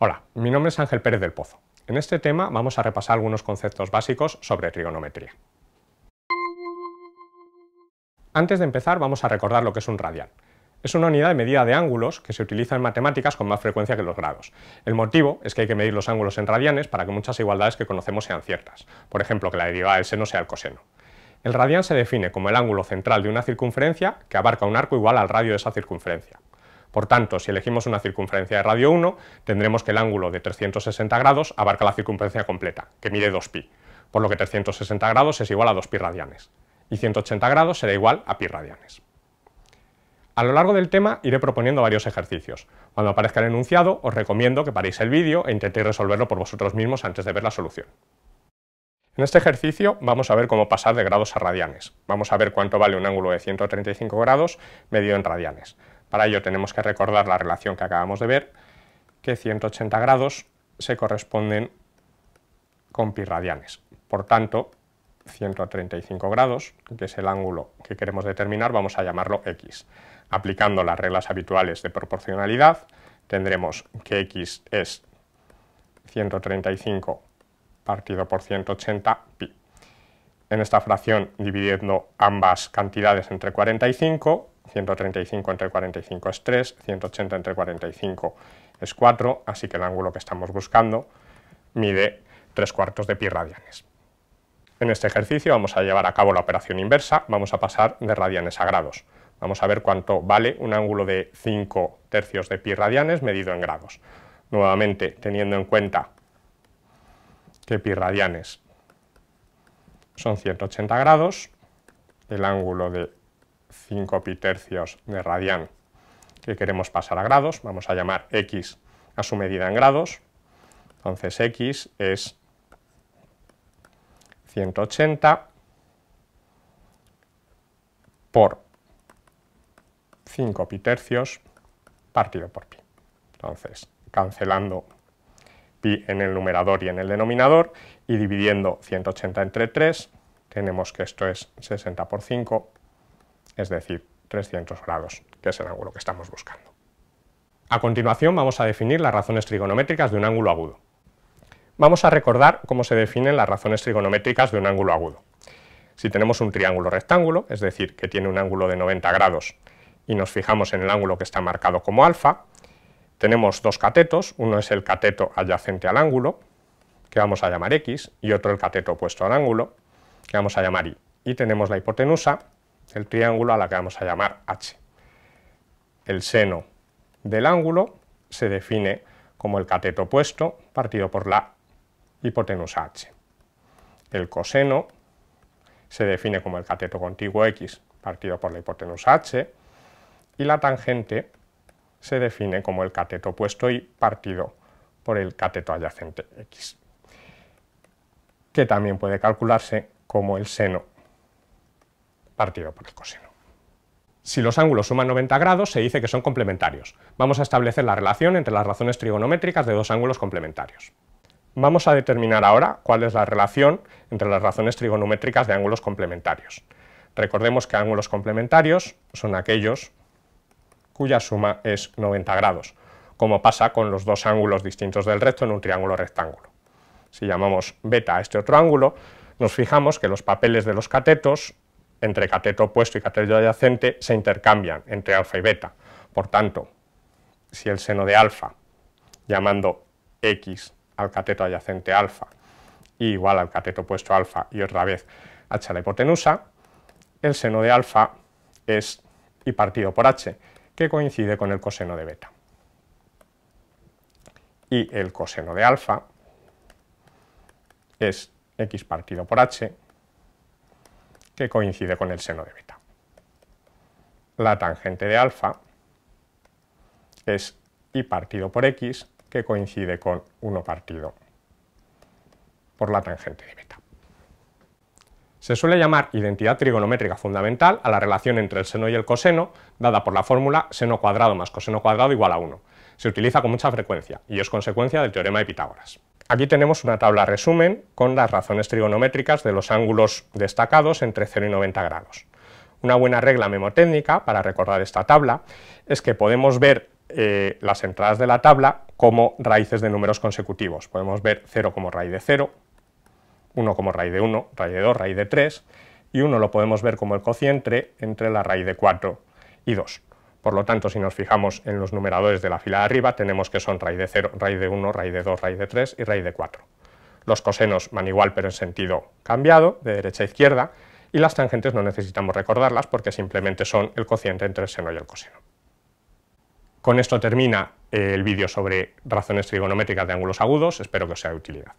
Hola, mi nombre es Ángel Pérez del Pozo. En este tema vamos a repasar algunos conceptos básicos sobre trigonometría. Antes de empezar vamos a recordar lo que es un radial. Es una unidad de medida de ángulos que se utiliza en matemáticas con más frecuencia que los grados. El motivo es que hay que medir los ángulos en radianes para que muchas igualdades que conocemos sean ciertas, por ejemplo que la derivada del seno sea el coseno. El radián se define como el ángulo central de una circunferencia que abarca un arco igual al radio de esa circunferencia. Por tanto, si elegimos una circunferencia de radio 1, tendremos que el ángulo de 360 grados abarca la circunferencia completa, que mide 2pi, por lo que 360 grados es igual a 2pi radianes, y 180 grados será igual a pi radianes. A lo largo del tema iré proponiendo varios ejercicios. Cuando aparezca el enunciado, os recomiendo que paréis el vídeo e intentéis resolverlo por vosotros mismos antes de ver la solución. En este ejercicio vamos a ver cómo pasar de grados a radianes. Vamos a ver cuánto vale un ángulo de 135 grados medido en radianes. Para ello tenemos que recordar la relación que acabamos de ver, que 180 grados se corresponden con pi radianes. Por tanto, 135 grados, que es el ángulo que queremos determinar, vamos a llamarlo x. Aplicando las reglas habituales de proporcionalidad, tendremos que x es 135 partido por 180 pi. En esta fracción, dividiendo ambas cantidades entre 45, 135 entre 45 es 3, 180 entre 45 es 4, así que el ángulo que estamos buscando mide 3 cuartos de pi radianes. En este ejercicio vamos a llevar a cabo la operación inversa, vamos a pasar de radianes a grados. Vamos a ver cuánto vale un ángulo de 5 tercios de pi radianes medido en grados. Nuevamente, teniendo en cuenta que pi radianes son 180 grados, el ángulo de 5 pi tercios de radián que queremos pasar a grados, vamos a llamar x a su medida en grados, entonces x es 180 por 5 pi tercios partido por pi. Entonces, cancelando pi en el numerador y en el denominador y dividiendo 180 entre 3, tenemos que esto es 60 por 5, es decir, 300 grados, que es el ángulo que estamos buscando. A continuación vamos a definir las razones trigonométricas de un ángulo agudo. Vamos a recordar cómo se definen las razones trigonométricas de un ángulo agudo. Si tenemos un triángulo rectángulo, es decir, que tiene un ángulo de 90 grados y nos fijamos en el ángulo que está marcado como alfa, tenemos dos catetos, uno es el cateto adyacente al ángulo, que vamos a llamar x, y otro el cateto opuesto al ángulo, que vamos a llamar y. Y tenemos la hipotenusa, el triángulo a la que vamos a llamar h. El seno del ángulo se define como el cateto opuesto partido por la hipotenusa h. El coseno se define como el cateto contiguo x partido por la hipotenusa h y la tangente se define como el cateto opuesto y partido por el cateto adyacente x, que también puede calcularse como el seno partido por el coseno. Si los ángulos suman 90 grados, se dice que son complementarios. Vamos a establecer la relación entre las razones trigonométricas de dos ángulos complementarios. Vamos a determinar ahora cuál es la relación entre las razones trigonométricas de ángulos complementarios. Recordemos que ángulos complementarios son aquellos cuya suma es 90 grados, como pasa con los dos ángulos distintos del recto en un triángulo rectángulo. Si llamamos beta a este otro ángulo, nos fijamos que los papeles de los catetos entre cateto opuesto y cateto adyacente se intercambian entre alfa y beta. Por tanto, si el seno de alfa, llamando x al cateto adyacente alfa, igual al cateto opuesto alfa y otra vez h a la hipotenusa, el seno de alfa es y partido por h, que coincide con el coseno de beta. Y el coseno de alfa es x partido por h que coincide con el seno de beta. La tangente de alfa es y partido por x, que coincide con 1 partido por la tangente de beta. Se suele llamar identidad trigonométrica fundamental a la relación entre el seno y el coseno, dada por la fórmula seno cuadrado más coseno cuadrado igual a 1. Se utiliza con mucha frecuencia y es consecuencia del teorema de Pitágoras. Aquí tenemos una tabla resumen con las razones trigonométricas de los ángulos destacados entre 0 y 90 grados. Una buena regla memotécnica para recordar esta tabla es que podemos ver eh, las entradas de la tabla como raíces de números consecutivos. Podemos ver 0 como raíz de 0, 1 como raíz de 1, raíz de 2, raíz de 3, y 1 lo podemos ver como el cociente entre la raíz de 4 y 2. Por lo tanto, si nos fijamos en los numeradores de la fila de arriba, tenemos que son raíz de 0, raíz de 1, raíz de 2, raíz de 3 y raíz de 4. Los cosenos van igual pero en sentido cambiado, de derecha a izquierda, y las tangentes no necesitamos recordarlas porque simplemente son el cociente entre el seno y el coseno. Con esto termina eh, el vídeo sobre razones trigonométricas de ángulos agudos, espero que os sea de utilidad.